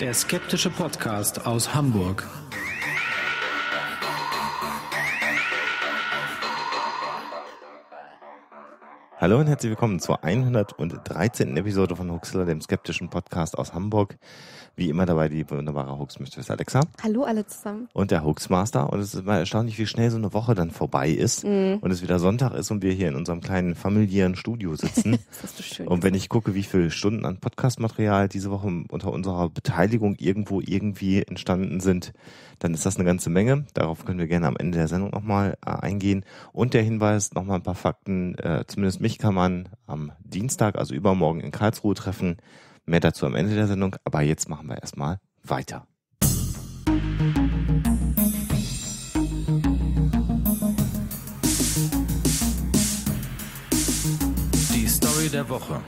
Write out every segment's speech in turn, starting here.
Der skeptische Podcast aus Hamburg. Hallo und herzlich willkommen zur 113. Episode von Huxler, dem skeptischen Podcast aus Hamburg wie immer dabei die wunderbare Hoax-Mistress Alexa. Hallo alle zusammen. Und der Hoaxmaster. Und es ist immer erstaunlich, wie schnell so eine Woche dann vorbei ist mhm. und es wieder Sonntag ist und wir hier in unserem kleinen familiären Studio sitzen. das hast schön. Und wenn ich gucke, wie viele Stunden an Podcast-Material diese Woche unter unserer Beteiligung irgendwo irgendwie entstanden sind, dann ist das eine ganze Menge. Darauf können wir gerne am Ende der Sendung nochmal äh, eingehen. Und der Hinweis, nochmal ein paar Fakten. Äh, zumindest mich kann man am Dienstag, also übermorgen in Karlsruhe treffen Mehr dazu am Ende der Sendung, aber jetzt machen wir erstmal weiter. Die Story der Woche.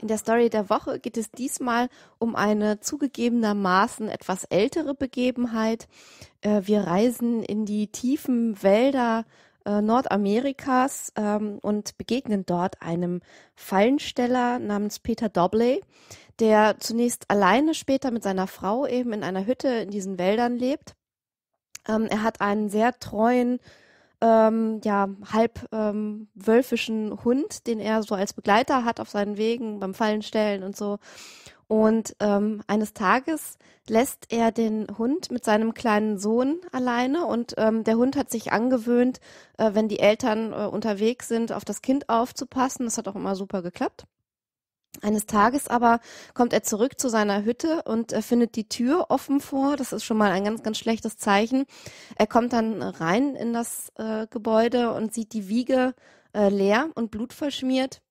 In der Story der Woche geht es diesmal um eine zugegebenermaßen etwas ältere Begebenheit. Äh, wir reisen in die tiefen Wälder äh, Nordamerikas ähm, und begegnen dort einem Fallensteller namens Peter Dobley, der zunächst alleine, später mit seiner Frau eben in einer Hütte in diesen Wäldern lebt. Ähm, er hat einen sehr treuen ähm, ja, halb ähm, wölfischen Hund, den er so als Begleiter hat auf seinen Wegen beim Fallenstellen und so. Und ähm, eines Tages lässt er den Hund mit seinem kleinen Sohn alleine und ähm, der Hund hat sich angewöhnt, äh, wenn die Eltern äh, unterwegs sind, auf das Kind aufzupassen. Das hat auch immer super geklappt. Eines Tages aber kommt er zurück zu seiner Hütte und äh, findet die Tür offen vor. Das ist schon mal ein ganz, ganz schlechtes Zeichen. Er kommt dann rein in das äh, Gebäude und sieht die Wiege äh, leer und blutverschmiert.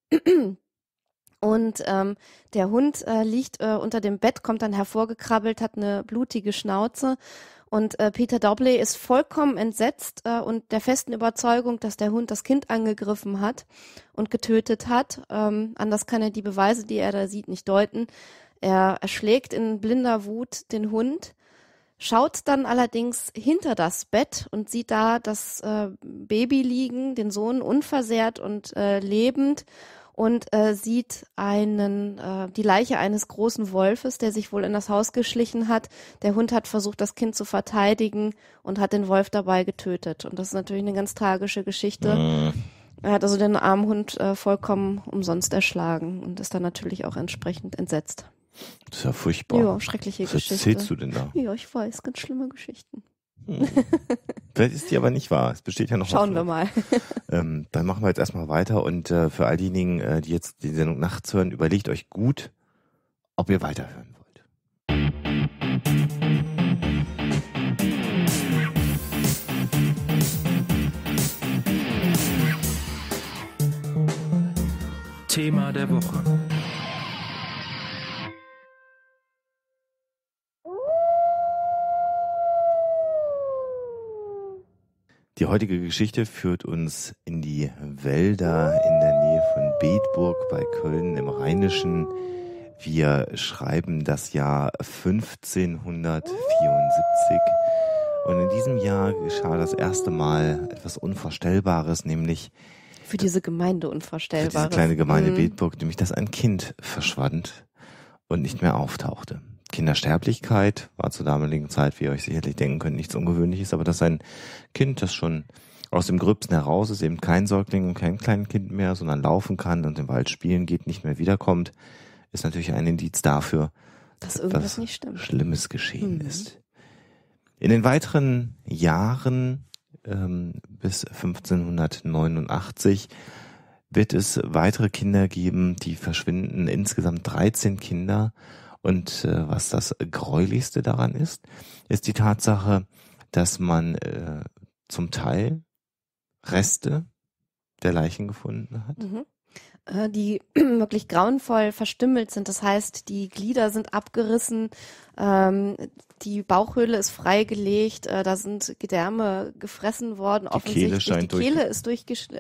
Und ähm, der Hund äh, liegt äh, unter dem Bett, kommt dann hervorgekrabbelt, hat eine blutige Schnauze. Und äh, Peter Dobley ist vollkommen entsetzt äh, und der festen Überzeugung, dass der Hund das Kind angegriffen hat und getötet hat. Ähm, anders kann er die Beweise, die er da sieht, nicht deuten. Er erschlägt in blinder Wut den Hund, schaut dann allerdings hinter das Bett und sieht da das äh, Baby liegen, den Sohn unversehrt und äh, lebend und äh, sieht einen äh, die Leiche eines großen Wolfes, der sich wohl in das Haus geschlichen hat. Der Hund hat versucht, das Kind zu verteidigen und hat den Wolf dabei getötet. Und das ist natürlich eine ganz tragische Geschichte. Mhm. Er hat also den armen Hund äh, vollkommen umsonst erschlagen und ist dann natürlich auch entsprechend entsetzt. Das ist ja furchtbar. Ja, schreckliche Was Geschichte. Was erzählst du denn da? Ja, ich weiß, ganz schlimme Geschichten. Mhm. Vielleicht ist die aber nicht wahr. Es besteht ja noch. Schauen wir mal. ähm, dann machen wir jetzt erstmal weiter und äh, für all diejenigen, äh, die jetzt die Sendung nachts hören, überlegt euch gut, ob ihr weiterhören wollt. Thema der Woche. Die heutige Geschichte führt uns in die Wälder in der Nähe von Bedburg bei Köln im Rheinischen. Wir schreiben das Jahr 1574 und in diesem Jahr geschah das erste Mal etwas Unvorstellbares, nämlich für diese Gemeinde unvorstellbar. Für diese kleine Gemeinde mhm. Bedburg, nämlich dass ein Kind verschwand und nicht mehr auftauchte. Kindersterblichkeit war zur damaligen Zeit, wie ihr euch sicherlich denken könnt, nichts Ungewöhnliches, aber dass ein Kind, das schon aus dem Gröbsten heraus ist, eben kein Säugling und kein Kleinkind mehr, sondern laufen kann und im Wald spielen geht, nicht mehr wiederkommt, ist natürlich ein Indiz dafür, dass, dass irgendwas nicht stimmt. Schlimmes geschehen mhm. ist. In den weiteren Jahren ähm, bis 1589 wird es weitere Kinder geben, die verschwinden, insgesamt 13 Kinder und äh, was das Gräulichste daran ist, ist die Tatsache, dass man äh, zum Teil Reste der Leichen gefunden hat. Mhm äh, die wirklich grauenvoll verstümmelt sind. Das heißt, die Glieder sind abgerissen ähm, die Bauchhöhle ist freigelegt, äh, da sind Gedärme gefressen worden. Die Offensichtlich Kehle die Kehle ist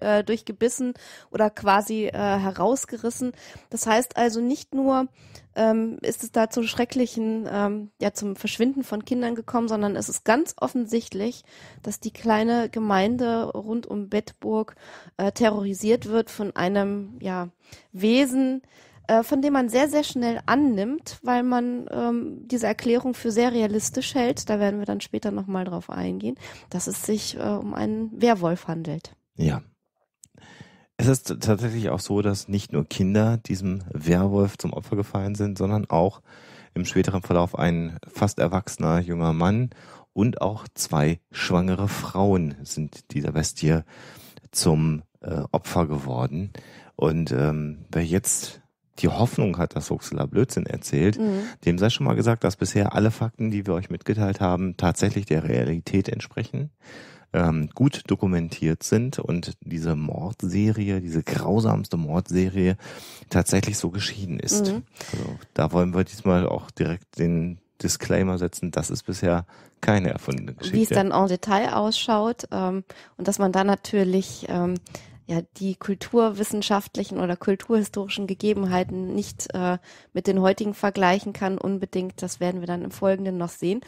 äh, durchgebissen oder quasi äh, herausgerissen. Das heißt also nicht nur ähm, ist es da zu schrecklichen, ähm, ja zum Verschwinden von Kindern gekommen, sondern es ist ganz offensichtlich, dass die kleine Gemeinde rund um Bedburg äh, terrorisiert wird von einem ja Wesen, äh, von dem man sehr, sehr schnell annimmt, weil man ähm, diese Erklärung für sehr realistisch hält. Da werden wir dann später nochmal drauf eingehen, dass es sich äh, um einen Werwolf handelt. Ja. Es ist tatsächlich auch so, dass nicht nur Kinder diesem Werwolf zum Opfer gefallen sind, sondern auch im späteren Verlauf ein fast erwachsener junger Mann und auch zwei schwangere Frauen sind dieser Bestie zum äh, Opfer geworden. Und ähm, wer jetzt die Hoffnung hat, dass Huxler Blödsinn erzählt, mhm. dem sei schon mal gesagt, dass bisher alle Fakten, die wir euch mitgeteilt haben, tatsächlich der Realität entsprechen, ähm, gut dokumentiert sind und diese Mordserie, diese grausamste Mordserie tatsächlich so geschieden ist. Mhm. Also, da wollen wir diesmal auch direkt den Disclaimer setzen, das ist bisher keine erfundene Geschichte. Wie es dann en Detail ausschaut ähm, und dass man da natürlich ähm, ja, die kulturwissenschaftlichen oder kulturhistorischen Gegebenheiten nicht äh, mit den heutigen vergleichen kann, unbedingt. Das werden wir dann im Folgenden noch sehen.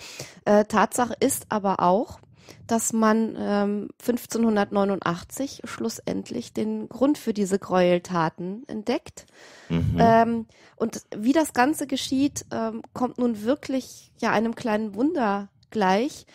Äh, Tatsache ist aber auch, dass man ähm, 1589 schlussendlich den Grund für diese Gräueltaten entdeckt. Mhm. Ähm, und wie das Ganze geschieht, ähm, kommt nun wirklich ja einem kleinen Wunder gleich,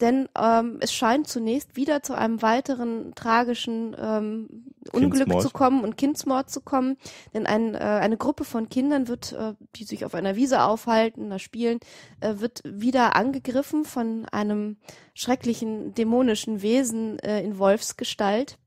denn ähm, es scheint zunächst wieder zu einem weiteren tragischen ähm, Unglück zu kommen und Kindsmord zu kommen, denn ein, äh, eine Gruppe von Kindern wird, äh, die sich auf einer Wiese aufhalten, da spielen, äh, wird wieder angegriffen von einem schrecklichen dämonischen Wesen äh, in Wolfsgestalt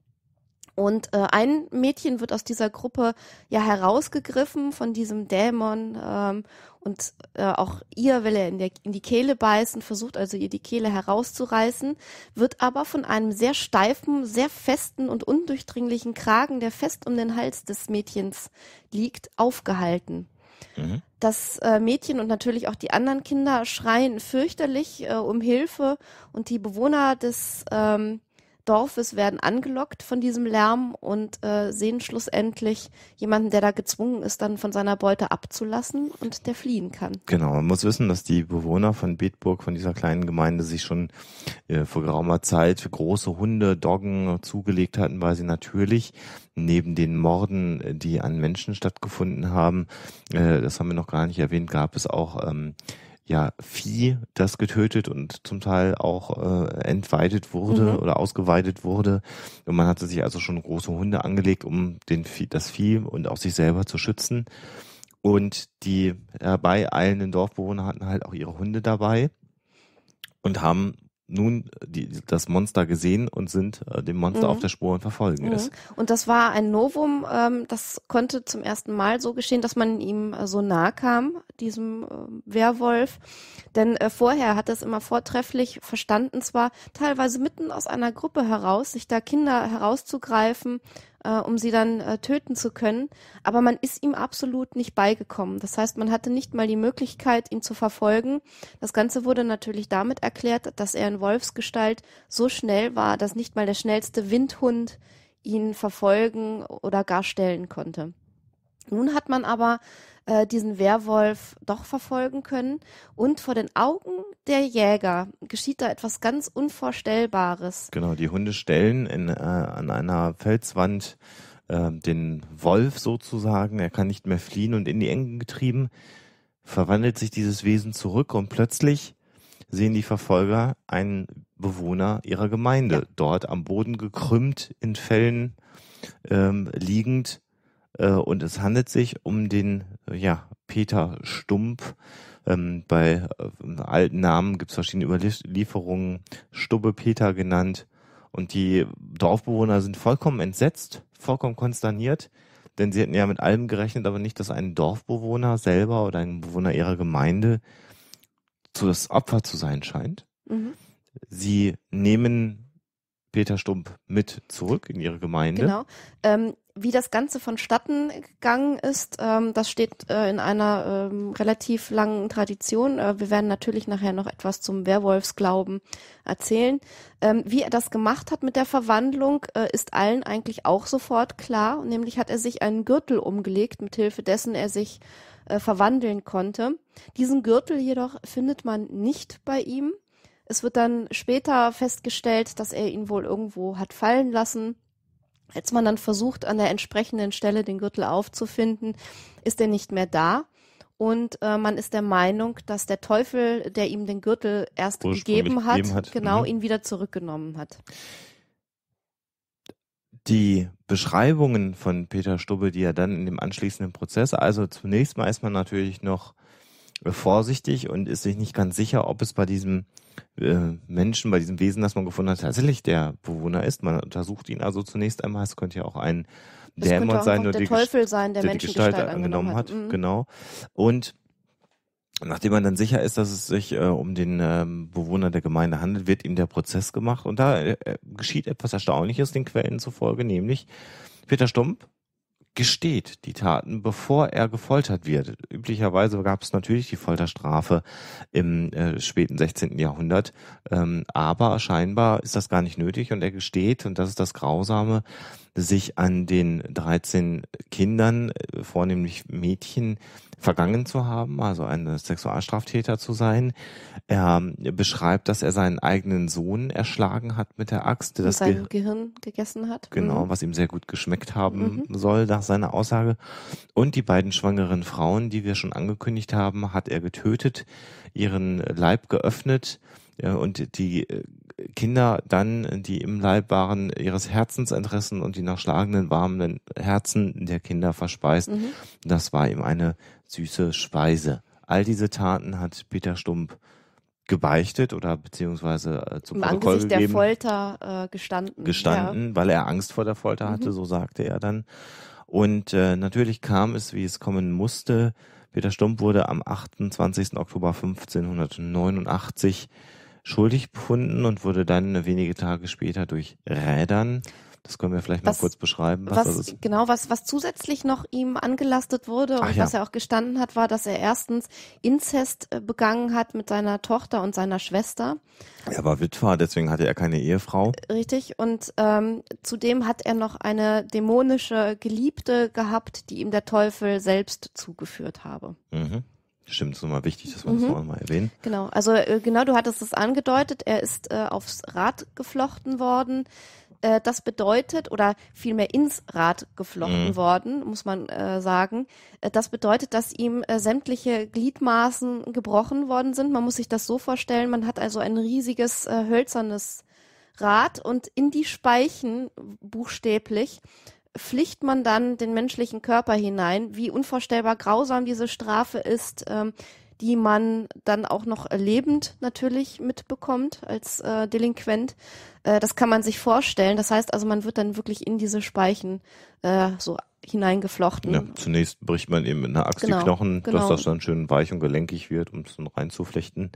und äh, ein Mädchen wird aus dieser Gruppe ja herausgegriffen von diesem Dämon ähm, und äh, auch ihr will er in, der, in die Kehle beißen, versucht also ihr die Kehle herauszureißen, wird aber von einem sehr steifen, sehr festen und undurchdringlichen Kragen, der fest um den Hals des Mädchens liegt, aufgehalten. Mhm. Das äh, Mädchen und natürlich auch die anderen Kinder schreien fürchterlich äh, um Hilfe und die Bewohner des ähm, Dorfes werden angelockt von diesem Lärm und äh, sehen schlussendlich jemanden, der da gezwungen ist, dann von seiner Beute abzulassen und der fliehen kann. Genau, man muss wissen, dass die Bewohner von Bedburg, von dieser kleinen Gemeinde, sich schon äh, vor geraumer Zeit für große Hunde, Doggen zugelegt hatten, weil sie natürlich neben den Morden, äh, die an Menschen stattgefunden haben, äh, das haben wir noch gar nicht erwähnt, gab es auch ähm, ja Vieh, das getötet und zum Teil auch äh, entweidet wurde mhm. oder ausgeweidet wurde. Und man hatte sich also schon große Hunde angelegt, um den Vieh, das Vieh und auch sich selber zu schützen. Und die herbeieilenden äh, Dorfbewohner hatten halt auch ihre Hunde dabei und haben nun die, das Monster gesehen und sind äh, dem Monster mhm. auf der Spur und verfolgen mhm. es. Und das war ein Novum, ähm, das konnte zum ersten Mal so geschehen, dass man ihm äh, so nahe kam, diesem äh, Werwolf. Denn äh, vorher hat es immer vortrefflich verstanden, zwar teilweise mitten aus einer Gruppe heraus, sich da Kinder herauszugreifen äh, um sie dann äh, töten zu können. Aber man ist ihm absolut nicht beigekommen. Das heißt, man hatte nicht mal die Möglichkeit, ihn zu verfolgen. Das Ganze wurde natürlich damit erklärt, dass er in Wolfsgestalt so schnell war, dass nicht mal der schnellste Windhund ihn verfolgen oder gar stellen konnte. Nun hat man aber äh, diesen Werwolf doch verfolgen können und vor den Augen der Jäger geschieht da etwas ganz Unvorstellbares. Genau, die Hunde stellen in, äh, an einer Felswand äh, den Wolf sozusagen, er kann nicht mehr fliehen und in die Engen getrieben, verwandelt sich dieses Wesen zurück und plötzlich sehen die Verfolger einen Bewohner ihrer Gemeinde ja. dort am Boden gekrümmt in Fällen ähm, liegend äh, und es handelt sich um den äh, ja, Peter Stump. Ähm, bei äh, alten Namen gibt es verschiedene Überlieferungen, Stubbe Peter genannt. Und die Dorfbewohner sind vollkommen entsetzt, vollkommen konsterniert, denn sie hätten ja mit allem gerechnet, aber nicht, dass ein Dorfbewohner selber oder ein Bewohner ihrer Gemeinde zu das Opfer zu sein scheint. Mhm. Sie nehmen Peter Stump mit zurück in ihre Gemeinde. Genau. Ähm, wie das Ganze vonstatten gegangen ist, ähm, das steht äh, in einer ähm, relativ langen Tradition. Äh, wir werden natürlich nachher noch etwas zum Werwolfsglauben erzählen. Ähm, wie er das gemacht hat mit der Verwandlung, äh, ist allen eigentlich auch sofort klar. Nämlich hat er sich einen Gürtel umgelegt, mit Hilfe dessen er sich äh, verwandeln konnte. Diesen Gürtel jedoch findet man nicht bei ihm. Es wird dann später festgestellt, dass er ihn wohl irgendwo hat fallen lassen als man dann versucht, an der entsprechenden Stelle den Gürtel aufzufinden, ist er nicht mehr da. Und äh, man ist der Meinung, dass der Teufel, der ihm den Gürtel erst gegeben hat, hat, genau mhm. ihn wieder zurückgenommen hat. Die Beschreibungen von Peter Stubbe, die er dann in dem anschließenden Prozess, also zunächst mal ist man natürlich noch vorsichtig und ist sich nicht ganz sicher, ob es bei diesem äh, Menschen, bei diesem Wesen, das man gefunden hat, tatsächlich der Bewohner ist. Man untersucht ihn also zunächst einmal. Es könnte ja auch ein das Dämon sein, nur der die Teufel sein, der, der die Gestalt angenommen hat. hat. Mhm. Genau. Und Nachdem man dann sicher ist, dass es sich äh, um den ähm, Bewohner der Gemeinde handelt, wird ihm der Prozess gemacht und da äh, äh geschieht etwas Erstaunliches den Quellen zufolge, nämlich Peter Stump gesteht die Taten, bevor er gefoltert wird. Üblicherweise gab es natürlich die Folterstrafe im äh, späten 16. Jahrhundert, ähm, aber scheinbar ist das gar nicht nötig und er gesteht, und das ist das Grausame, sich an den 13 Kindern, äh, vornehmlich Mädchen, vergangen zu haben, also ein Sexualstraftäter zu sein. Er ähm, beschreibt, dass er seinen eigenen Sohn erschlagen hat mit der Axt. Und sein Ge Gehirn gegessen hat. Genau, mhm. was ihm sehr gut geschmeckt haben mhm. soll, nach seiner Aussage. Und die beiden schwangeren Frauen, die wir schon angekündigt haben, hat er getötet, ihren Leib geöffnet äh, und die äh, Kinder dann, die im Leib waren, ihres Herzensinteressen und die nach schlagenden, warmenden Herzen der Kinder verspeist. Mhm. Das war ihm eine süße Speise. All diese Taten hat Peter Stump gebeichtet oder beziehungsweise äh, zum Im Protokoll Angesicht gegeben, der Folter äh, gestanden. Gestanden, ja. weil er Angst vor der Folter mhm. hatte, mhm. so sagte er dann. Und äh, natürlich kam es, wie es kommen musste. Peter Stump wurde am 28. Oktober 1589 schuldig befunden und wurde dann wenige Tage später durch Rädern das können wir vielleicht was, mal kurz beschreiben. Was, was genau, was, was zusätzlich noch ihm angelastet wurde Ach und ja. was er auch gestanden hat, war, dass er erstens Inzest äh, begangen hat mit seiner Tochter und seiner Schwester. Er war Witwer, deswegen hatte er keine Ehefrau. Äh, richtig, und ähm, zudem hat er noch eine dämonische Geliebte gehabt, die ihm der Teufel selbst zugeführt habe. Mhm. Stimmt, ist nochmal wichtig, dass wir mhm. das nochmal erwähnen. Genau, also äh, genau, du hattest es angedeutet, er ist äh, aufs Rad geflochten worden. Äh, das bedeutet, oder vielmehr ins Rad geflochten mhm. worden, muss man äh, sagen. Äh, das bedeutet, dass ihm äh, sämtliche Gliedmaßen gebrochen worden sind. Man muss sich das so vorstellen, man hat also ein riesiges äh, hölzernes Rad und in die Speichen buchstäblich pflicht man dann den menschlichen Körper hinein, wie unvorstellbar grausam diese Strafe ist, ähm, die man dann auch noch lebend natürlich mitbekommt als äh, Delinquent. Äh, das kann man sich vorstellen. Das heißt also, man wird dann wirklich in diese Speichen äh, so hineingeflochten. Ja, zunächst bricht man eben mit einer Axt genau, die Knochen, genau. dass das dann schön weich und gelenkig wird, um es dann reinzuflechten.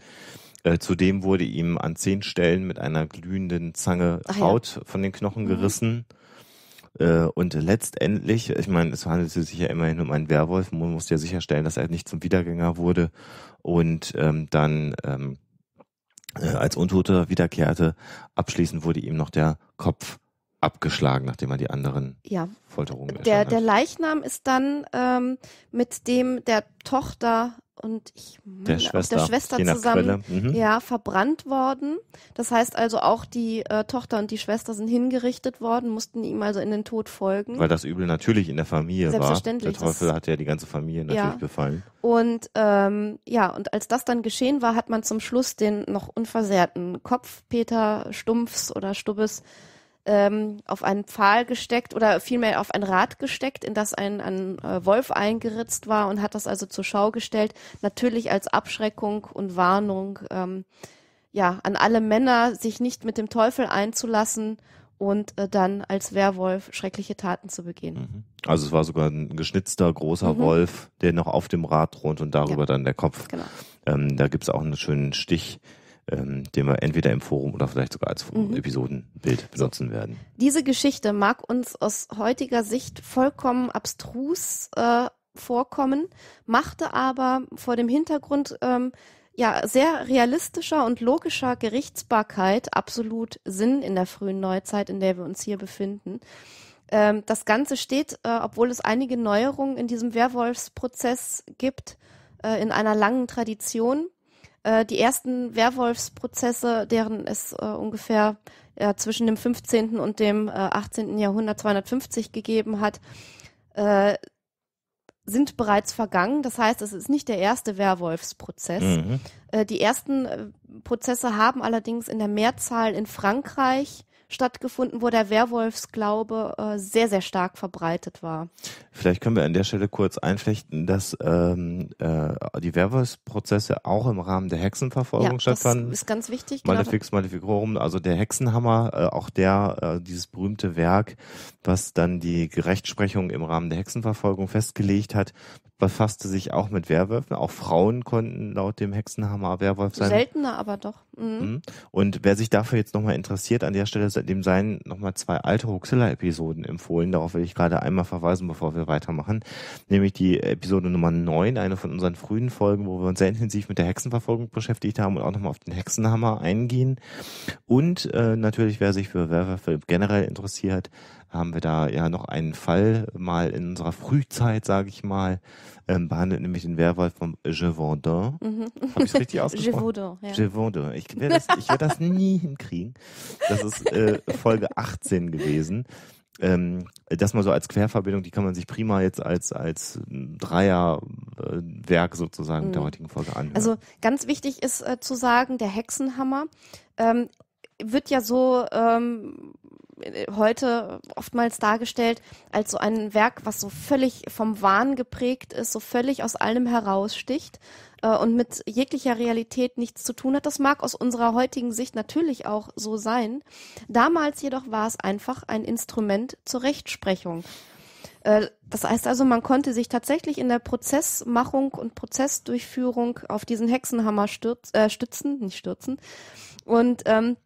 Äh, zudem wurde ihm an zehn Stellen mit einer glühenden Zange Ach Haut ja. von den Knochen mhm. gerissen. Äh, und letztendlich, ich meine, es handelt sich ja immerhin um einen Werwolf. Man musste ja sicherstellen, dass er nicht zum Wiedergänger wurde und ähm, dann ähm, äh, als Untoter wiederkehrte. Abschließend wurde ihm noch der Kopf abgeschlagen, nachdem er die anderen ja. Folterungen der, hat. Der Leichnam ist dann ähm, mit dem der Tochter und ich meine, der Schwester, der Schwester zusammen mhm. ja, verbrannt worden. Das heißt also auch die äh, Tochter und die Schwester sind hingerichtet worden, mussten ihm also in den Tod folgen. Weil das Übel natürlich in der Familie Selbstverständlich, war. Der Teufel hat ja die ganze Familie natürlich ja. befallen. Und ähm, ja, und als das dann geschehen war, hat man zum Schluss den noch unversehrten Kopf Peter Stumpfs oder Stubbes ähm, auf einen Pfahl gesteckt oder vielmehr auf ein Rad gesteckt, in das ein, ein äh, Wolf eingeritzt war und hat das also zur Schau gestellt, natürlich als Abschreckung und Warnung ähm, ja, an alle Männer, sich nicht mit dem Teufel einzulassen und äh, dann als Werwolf schreckliche Taten zu begehen. Mhm. Also es war sogar ein geschnitzter großer mhm. Wolf, der noch auf dem Rad thront und darüber ja. dann der Kopf. Genau. Ähm, da gibt es auch einen schönen Stich ähm, den wir entweder im Forum oder vielleicht sogar als mhm. Episodenbild benutzen so. werden. Diese Geschichte mag uns aus heutiger Sicht vollkommen abstrus äh, vorkommen, machte aber vor dem Hintergrund ähm, ja sehr realistischer und logischer Gerichtsbarkeit absolut Sinn in der frühen Neuzeit, in der wir uns hier befinden ähm, das Ganze steht, äh, obwohl es einige Neuerungen in diesem Werwolfsprozess gibt, äh, in einer langen Tradition. Äh, die ersten Werwolfsprozesse, deren es äh, ungefähr äh, zwischen dem 15. und dem 18. Äh, Jahrhundert 250 gegeben hat, äh, sind bereits vergangen. Das heißt, es ist nicht der erste Werwolfsprozess. Mhm. die ersten Prozesse haben allerdings in der Mehrzahl in Frankreich stattgefunden, wo der Werwolfsglaube äh, sehr, sehr stark verbreitet war. Vielleicht können wir an der Stelle kurz einflechten, dass ähm, äh, die Werwolfsprozesse auch im Rahmen der Hexenverfolgung ja, stattfanden. Das ist ganz wichtig. Genau. Malefix genau. Maleficorum, also der Hexenhammer, äh, auch der, äh, dieses berühmte Werk, was dann die Rechtsprechung im Rahmen der Hexenverfolgung festgelegt hat, befasste sich auch mit Werwölfen. Auch Frauen konnten laut dem Hexenhammer Werwolf sein. Seltener, aber doch. Mhm. mhm. Und wer sich dafür jetzt nochmal interessiert, an der Stelle dem seien nochmal zwei alte Hoxilla-Episoden empfohlen. Darauf will ich gerade einmal verweisen, bevor wir weitermachen. Nämlich die Episode Nummer 9, eine von unseren frühen Folgen, wo wir uns sehr intensiv mit der Hexenverfolgung beschäftigt haben und auch nochmal auf den Hexenhammer eingehen. Und äh, natürlich, wer sich für Werwölfe generell interessiert, haben wir da ja noch einen Fall mal in unserer Frühzeit, sage ich mal, ähm, behandelt, nämlich den Werwolf von Gévaudan. Mhm. Habe ich richtig ausgesprochen? Gévaudan, ja. Gévaudan. Ich werde das, werd das nie hinkriegen. Das ist äh, Folge 18 gewesen. Ähm, das mal so als Querverbindung, die kann man sich prima jetzt als, als Dreierwerk sozusagen mhm. der heutigen Folge anhören. Also ganz wichtig ist äh, zu sagen, der Hexenhammer ähm, wird ja so ähm, äh, heute oftmals dargestellt als so ein Werk, was so völlig vom Wahn geprägt ist, so völlig aus allem heraussticht äh, und mit jeglicher Realität nichts zu tun hat. Das mag aus unserer heutigen Sicht natürlich auch so sein. Damals jedoch war es einfach ein Instrument zur Rechtsprechung. Äh, das heißt also, man konnte sich tatsächlich in der Prozessmachung und Prozessdurchführung auf diesen Hexenhammer stürz, äh, stützen, nicht stürzen. Und ähm,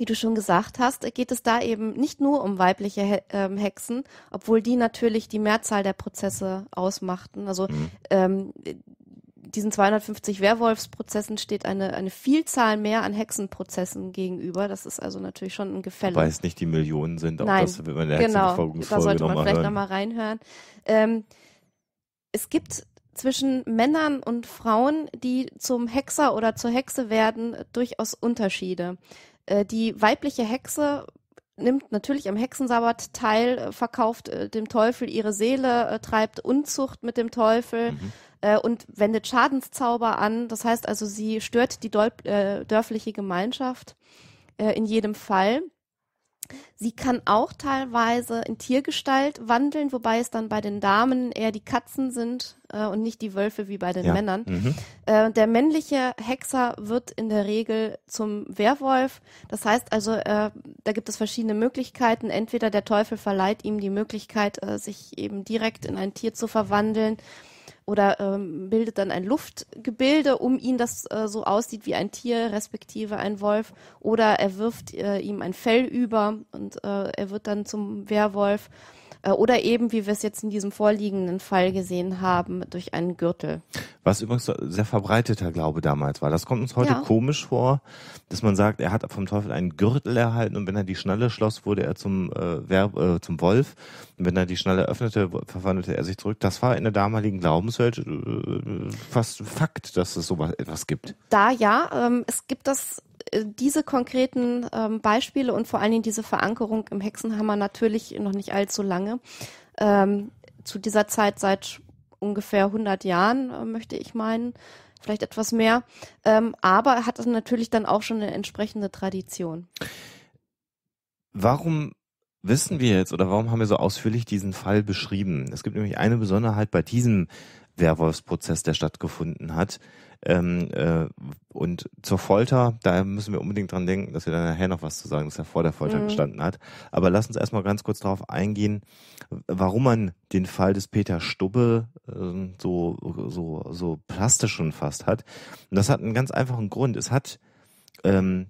wie du schon gesagt hast, geht es da eben nicht nur um weibliche He ähm, Hexen, obwohl die natürlich die Mehrzahl der Prozesse ausmachten. Also mhm. ähm, diesen 250 Werwolfsprozessen steht eine, eine Vielzahl mehr an Hexenprozessen gegenüber. Das ist also natürlich schon ein Gefälle. Weil es nicht die Millionen sind, auch Nein, das, wenn man der genau, da sollte man noch vielleicht nochmal reinhören. Ähm, es gibt zwischen Männern und Frauen, die zum Hexer oder zur Hexe werden, durchaus Unterschiede. Äh, die weibliche Hexe nimmt natürlich am Hexensabbat teil, äh, verkauft äh, dem Teufel ihre Seele, äh, treibt Unzucht mit dem Teufel mhm. äh, und wendet Schadenszauber an. Das heißt also, sie stört die Dol äh, dörfliche Gemeinschaft in jedem Fall. Sie kann auch teilweise in Tiergestalt wandeln, wobei es dann bei den Damen eher die Katzen sind äh, und nicht die Wölfe wie bei den ja. Männern. Mhm. Äh, der männliche Hexer wird in der Regel zum Werwolf. Das heißt also, äh, da gibt es verschiedene Möglichkeiten. Entweder der Teufel verleiht ihm die Möglichkeit, äh, sich eben direkt in ein Tier zu verwandeln oder ähm, bildet dann ein Luftgebilde um ihn, das äh, so aussieht wie ein Tier, respektive ein Wolf, oder er wirft äh, ihm ein Fell über und äh, er wird dann zum Werwolf. Äh, oder eben, wie wir es jetzt in diesem vorliegenden Fall gesehen haben, durch einen Gürtel. Was übrigens sehr verbreiteter Glaube damals war. Das kommt uns heute ja. komisch vor, dass man sagt, er hat vom Teufel einen Gürtel erhalten und wenn er die Schnalle schloss, wurde er zum, äh, Werb, äh, zum Wolf. Und wenn er die Schnalle öffnete, verwandelte er sich zurück. Das war in der damaligen Glaubens Research äh, fast äh, Fakt, dass es so etwas gibt. Da ja, ähm, es gibt das äh, diese konkreten ähm, Beispiele und vor allen Dingen diese Verankerung im Hexenhammer natürlich noch nicht allzu lange. Ähm, zu dieser Zeit seit ungefähr 100 Jahren, äh, möchte ich meinen, vielleicht etwas mehr. Ähm, aber hat natürlich dann auch schon eine entsprechende Tradition. Warum wissen wir jetzt oder warum haben wir so ausführlich diesen Fall beschrieben? Es gibt nämlich eine Besonderheit bei diesem Werwolfsprozess, der stattgefunden hat. Ähm, äh, und zur Folter, da müssen wir unbedingt dran denken, dass wir dann nachher noch was zu sagen, dass er vor der Folter mhm. gestanden hat. Aber lass uns erstmal ganz kurz darauf eingehen, warum man den Fall des Peter Stubbe äh, so, so, so plastisch schon fast hat. Und das hat einen ganz einfachen Grund. Es hat ähm,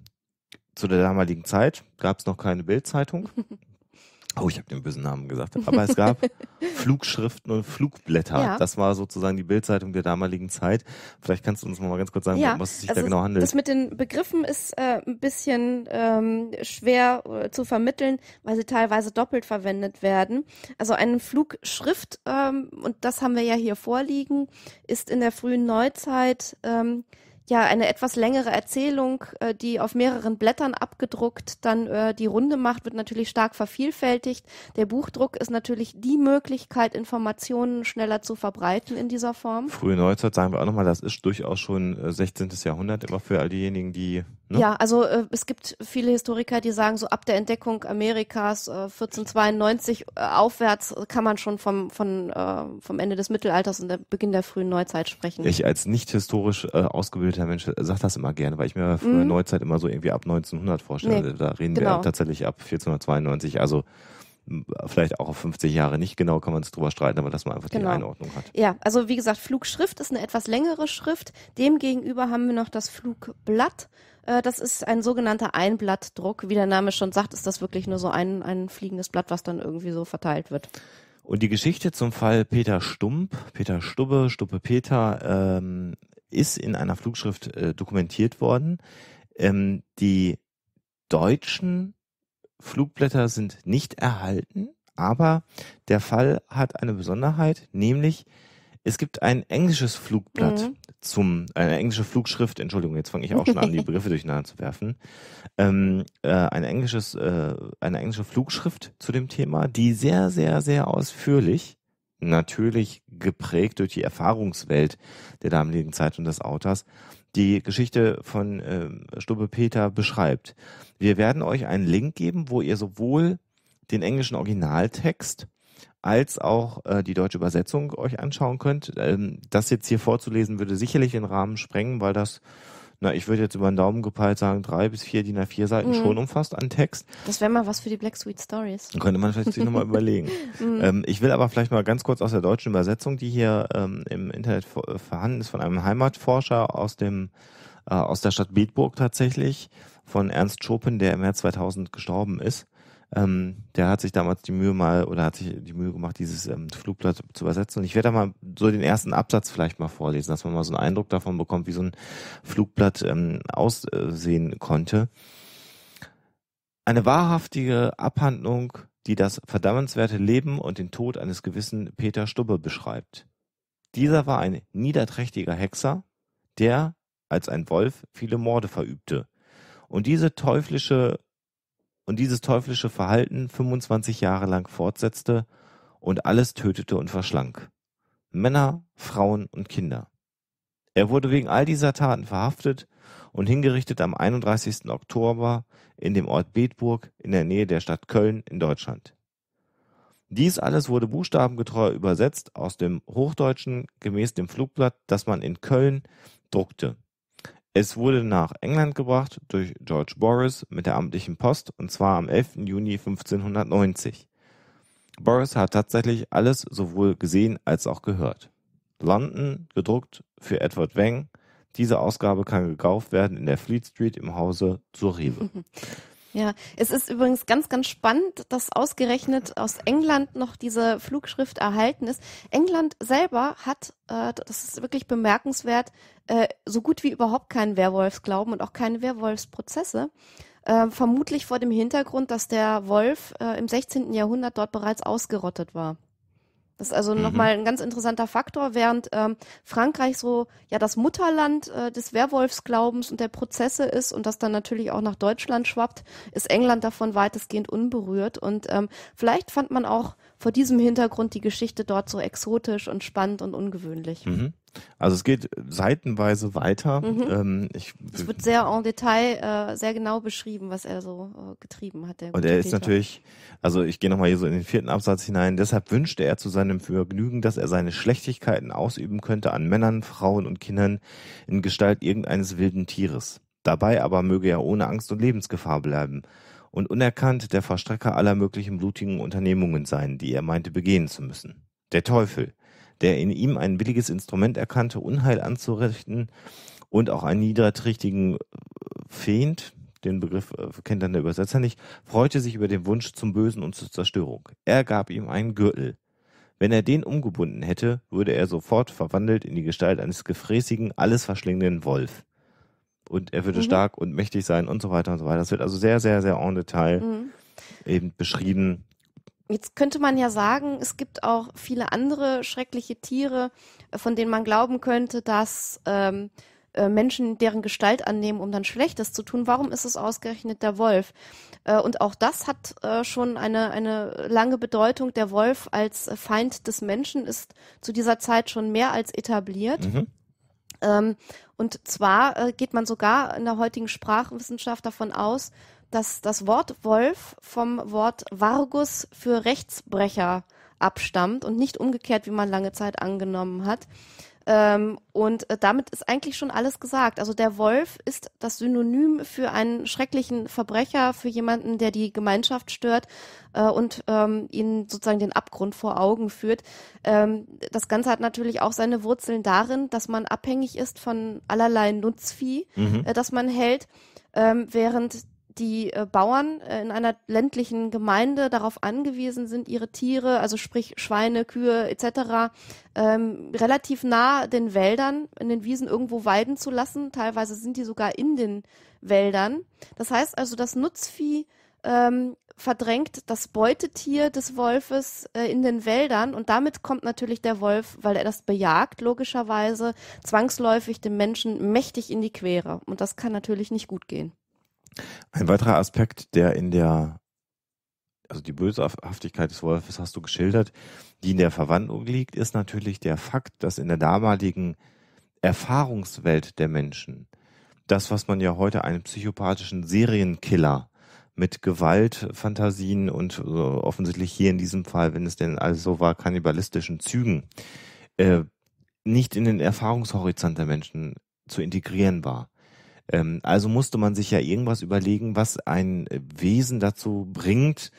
zu der damaligen Zeit gab es noch keine Bildzeitung. Oh, ich habe den bösen Namen gesagt. Aber es gab Flugschriften und Flugblätter. Ja. Das war sozusagen die Bildzeitung der damaligen Zeit. Vielleicht kannst du uns mal ganz kurz sagen, ja. was es sich also da genau handelt. Das mit den Begriffen ist äh, ein bisschen ähm, schwer äh, zu vermitteln, weil sie teilweise doppelt verwendet werden. Also eine Flugschrift, ähm, und das haben wir ja hier vorliegen, ist in der frühen Neuzeit ähm, ja eine etwas längere Erzählung, äh, die auf mehreren Blättern abgedruckt dann äh, die Runde macht, wird natürlich stark vervielfältigt. Der Buchdruck ist natürlich die Möglichkeit, Informationen schneller zu verbreiten in dieser Form. Frühe Neuzeit sagen wir auch nochmal, das ist durchaus schon 16. Äh, Jahrhundert, immer für all diejenigen, die Ne? Ja, also äh, es gibt viele Historiker, die sagen, so ab der Entdeckung Amerikas äh, 1492 äh, aufwärts äh, kann man schon vom, von, äh, vom Ende des Mittelalters und der Beginn der frühen Neuzeit sprechen. Ich als nicht historisch äh, ausgebildeter Mensch sage das immer gerne, weil ich mir frühe mhm. Neuzeit immer so irgendwie ab 1900 vorstelle. Nee, da reden genau. wir tatsächlich ab 1492, also vielleicht auch auf 50 Jahre nicht genau, kann man es drüber streiten, aber dass man einfach genau. die Einordnung hat. Ja, also wie gesagt, Flugschrift ist eine etwas längere Schrift. Demgegenüber haben wir noch das Flugblatt. Äh, das ist ein sogenannter Einblattdruck. Wie der Name schon sagt, ist das wirklich nur so ein, ein fliegendes Blatt, was dann irgendwie so verteilt wird. Und die Geschichte zum Fall Peter Stump, Peter Stubbe, Stuppe Peter, ähm, ist in einer Flugschrift äh, dokumentiert worden. Ähm, die deutschen Flugblätter sind nicht erhalten, aber der Fall hat eine Besonderheit, nämlich es gibt ein englisches Flugblatt. Mhm zum, eine englische Flugschrift, Entschuldigung, jetzt fange ich auch schon an, die Begriffe durcheinander zu werfen, ähm, äh, ein englisches, äh, eine englische Flugschrift zu dem Thema, die sehr, sehr, sehr ausführlich, natürlich geprägt durch die Erfahrungswelt der damaligen Zeit und des Autors, die Geschichte von äh, Stubbe Peter beschreibt. Wir werden euch einen Link geben, wo ihr sowohl den englischen Originaltext als auch äh, die deutsche Übersetzung euch anschauen könnt. Ähm, das jetzt hier vorzulesen würde sicherlich den Rahmen sprengen, weil das, na, ich würde jetzt über den Daumen gepeilt sagen, drei bis vier DIN A4 Seiten mhm. schon umfasst an Text. Das wäre mal was für die Black Sweet Stories. Könnte man vielleicht sich nochmal überlegen. Mhm. Ähm, ich will aber vielleicht mal ganz kurz aus der deutschen Übersetzung, die hier ähm, im Internet äh, vorhanden ist, von einem Heimatforscher aus dem äh, aus der Stadt Bedburg tatsächlich, von Ernst Schopen, der im März 2000 gestorben ist. Ähm, der hat sich damals die Mühe mal oder hat sich die Mühe gemacht, dieses ähm, Flugblatt zu übersetzen. Und ich werde da mal so den ersten Absatz vielleicht mal vorlesen, dass man mal so einen Eindruck davon bekommt, wie so ein Flugblatt ähm, aussehen konnte. Eine wahrhaftige Abhandlung, die das verdammenswerte Leben und den Tod eines gewissen Peter Stubbe beschreibt. Dieser war ein niederträchtiger Hexer, der als ein Wolf viele Morde verübte. Und diese teuflische und dieses teuflische Verhalten 25 Jahre lang fortsetzte und alles tötete und verschlank. Männer, Frauen und Kinder. Er wurde wegen all dieser Taten verhaftet und hingerichtet am 31. Oktober in dem Ort Bedburg in der Nähe der Stadt Köln in Deutschland. Dies alles wurde buchstabengetreu übersetzt aus dem Hochdeutschen gemäß dem Flugblatt, das man in Köln druckte. Es wurde nach England gebracht durch George Boris mit der amtlichen Post und zwar am 11. Juni 1590. Boris hat tatsächlich alles sowohl gesehen als auch gehört. London, gedruckt für Edward Wang. Diese Ausgabe kann gekauft werden in der Fleet Street im Hause zur Rewe. Ja, es ist übrigens ganz, ganz spannend, dass ausgerechnet aus England noch diese Flugschrift erhalten ist. England selber hat, äh, das ist wirklich bemerkenswert, äh, so gut wie überhaupt keinen Werwolfsglauben und auch keine Werwolfsprozesse. Äh, vermutlich vor dem Hintergrund, dass der Wolf äh, im 16. Jahrhundert dort bereits ausgerottet war. Das ist also mhm. nochmal ein ganz interessanter Faktor, während ähm, Frankreich so ja das Mutterland äh, des Werwolfsglaubens und der Prozesse ist und das dann natürlich auch nach Deutschland schwappt, ist England davon weitestgehend unberührt. Und ähm, vielleicht fand man auch vor diesem Hintergrund die Geschichte dort so exotisch und spannend und ungewöhnlich. Mhm. Also es geht seitenweise weiter. Mhm. Ähm, ich, es wird sehr en Detail, äh, sehr genau beschrieben, was er so äh, getrieben hat. und er ist Peter. natürlich, also ich gehe nochmal hier so in den vierten Absatz hinein, deshalb wünschte er zu seinem Vergnügen, dass er seine Schlechtigkeiten ausüben könnte an Männern, Frauen und Kindern in Gestalt irgendeines wilden Tieres. Dabei aber möge er ohne Angst und Lebensgefahr bleiben und unerkannt der Verstrecker aller möglichen blutigen Unternehmungen sein, die er meinte begehen zu müssen. Der Teufel, der in ihm ein billiges Instrument erkannte, Unheil anzurichten und auch einen niederträchtigen äh, Feind, den Begriff äh, kennt dann der Übersetzer nicht, freute sich über den Wunsch zum Bösen und zur Zerstörung. Er gab ihm einen Gürtel. Wenn er den umgebunden hätte, würde er sofort verwandelt in die Gestalt eines gefräßigen, alles verschlingenden Wolf und er würde mhm. stark und mächtig sein und so weiter und so weiter. Das wird also sehr, sehr, sehr en Detail mhm. eben beschrieben. Jetzt könnte man ja sagen, es gibt auch viele andere schreckliche Tiere, von denen man glauben könnte, dass ähm, äh, Menschen deren Gestalt annehmen, um dann Schlechtes zu tun. Warum ist es ausgerechnet der Wolf? Äh, und auch das hat äh, schon eine, eine lange Bedeutung. Der Wolf als Feind des Menschen ist zu dieser Zeit schon mehr als etabliert. Mhm. Ähm, und zwar äh, geht man sogar in der heutigen Sprachwissenschaft davon aus, dass das Wort Wolf vom Wort Vargus für Rechtsbrecher abstammt und nicht umgekehrt, wie man lange Zeit angenommen hat. Ähm, und äh, damit ist eigentlich schon alles gesagt. Also der Wolf ist das Synonym für einen schrecklichen Verbrecher, für jemanden, der die Gemeinschaft stört äh, und ähm, ihnen sozusagen den Abgrund vor Augen führt. Ähm, das Ganze hat natürlich auch seine Wurzeln darin, dass man abhängig ist von allerlei Nutzvieh, mhm. äh, das man hält. Ähm, während die äh, Bauern äh, in einer ländlichen Gemeinde darauf angewiesen sind, ihre Tiere, also sprich Schweine, Kühe etc., ähm, relativ nah den Wäldern, in den Wiesen irgendwo weiden zu lassen. Teilweise sind die sogar in den Wäldern. Das heißt also, das Nutzvieh ähm, verdrängt das Beutetier des Wolfes äh, in den Wäldern und damit kommt natürlich der Wolf, weil er das bejagt, logischerweise zwangsläufig dem Menschen mächtig in die Quere und das kann natürlich nicht gut gehen. Ein weiterer Aspekt, der in der, also die Böshaftigkeit des Wolfes hast du geschildert, die in der Verwandlung liegt, ist natürlich der Fakt, dass in der damaligen Erfahrungswelt der Menschen das, was man ja heute einen psychopathischen Serienkiller mit Gewaltfantasien und äh, offensichtlich hier in diesem Fall, wenn es denn also so war, kannibalistischen Zügen, äh, nicht in den Erfahrungshorizont der Menschen zu integrieren war. Ähm, also musste man sich ja irgendwas überlegen, was ein Wesen dazu bringt,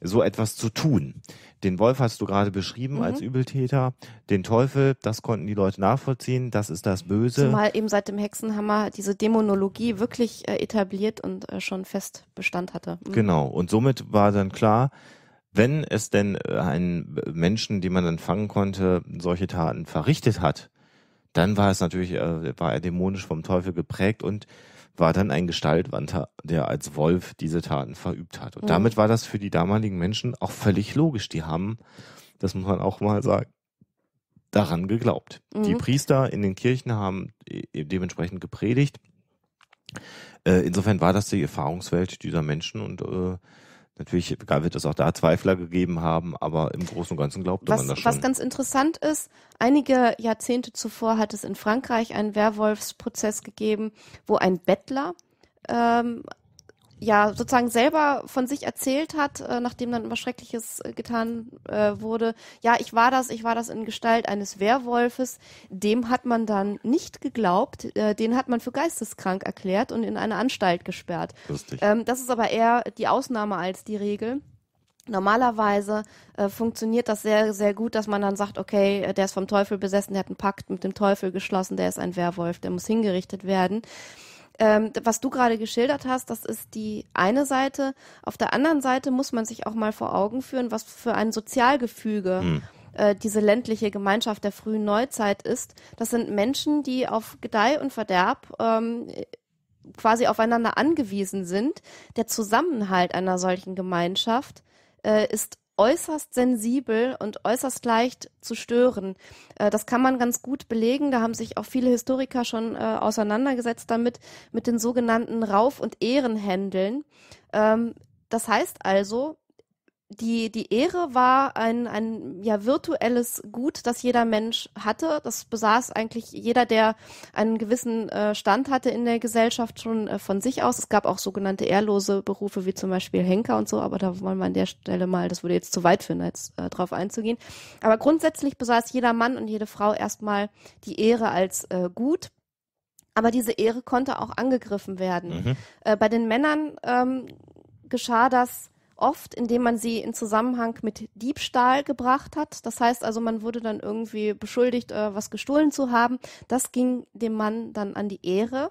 so etwas zu tun. Den Wolf hast du gerade beschrieben mhm. als Übeltäter, den Teufel, das konnten die Leute nachvollziehen, das ist das Böse. Zumal eben seit dem Hexenhammer diese Dämonologie wirklich äh, etabliert und äh, schon fest Bestand hatte. Mhm. Genau, und somit war dann klar, wenn es denn äh, einen Menschen, den man dann fangen konnte, solche Taten verrichtet hat, dann war es natürlich, äh, war er dämonisch vom Teufel geprägt und war dann ein Gestaltwandter, der als Wolf diese Taten verübt hat. Und mhm. damit war das für die damaligen Menschen auch völlig logisch. Die haben, das muss man auch mal sagen, daran geglaubt. Mhm. Die Priester in den Kirchen haben äh, dementsprechend gepredigt. Äh, insofern war das die Erfahrungswelt dieser Menschen und äh, Natürlich wird es auch da Zweifler gegeben haben, aber im Großen und Ganzen glaubt was, man das schon. Was ganz interessant ist, einige Jahrzehnte zuvor hat es in Frankreich einen Werwolfsprozess gegeben, wo ein Bettler ähm, ja sozusagen selber von sich erzählt hat, äh, nachdem dann was Schreckliches äh, getan äh, wurde. Ja, ich war das, ich war das in Gestalt eines Werwolfes. Dem hat man dann nicht geglaubt, äh, den hat man für geisteskrank erklärt und in eine Anstalt gesperrt. Ähm, das ist aber eher die Ausnahme als die Regel. Normalerweise äh, funktioniert das sehr, sehr gut, dass man dann sagt, okay, äh, der ist vom Teufel besessen, der hat einen Pakt mit dem Teufel geschlossen, der ist ein Werwolf, der muss hingerichtet werden. Ähm, was du gerade geschildert hast, das ist die eine Seite. Auf der anderen Seite muss man sich auch mal vor Augen führen, was für ein Sozialgefüge hm. äh, diese ländliche Gemeinschaft der frühen Neuzeit ist. Das sind Menschen, die auf Gedeih und Verderb ähm, quasi aufeinander angewiesen sind. Der Zusammenhalt einer solchen Gemeinschaft äh, ist äußerst sensibel und äußerst leicht zu stören. Äh, das kann man ganz gut belegen. Da haben sich auch viele Historiker schon äh, auseinandergesetzt damit, mit den sogenannten Rauf- und Ehrenhändeln. Ähm, das heißt also, die, die Ehre war ein, ein ja, virtuelles Gut, das jeder Mensch hatte. Das besaß eigentlich jeder, der einen gewissen äh, Stand hatte in der Gesellschaft schon äh, von sich aus. Es gab auch sogenannte ehrlose Berufe, wie zum Beispiel Henker und so, aber da wollen wir an der Stelle mal, das würde jetzt zu weit führen, jetzt äh, drauf einzugehen. Aber grundsätzlich besaß jeder Mann und jede Frau erstmal die Ehre als äh, Gut. Aber diese Ehre konnte auch angegriffen werden. Mhm. Äh, bei den Männern ähm, geschah das oft, indem man sie in Zusammenhang mit Diebstahl gebracht hat. Das heißt also, man wurde dann irgendwie beschuldigt, äh, was gestohlen zu haben. Das ging dem Mann dann an die Ehre.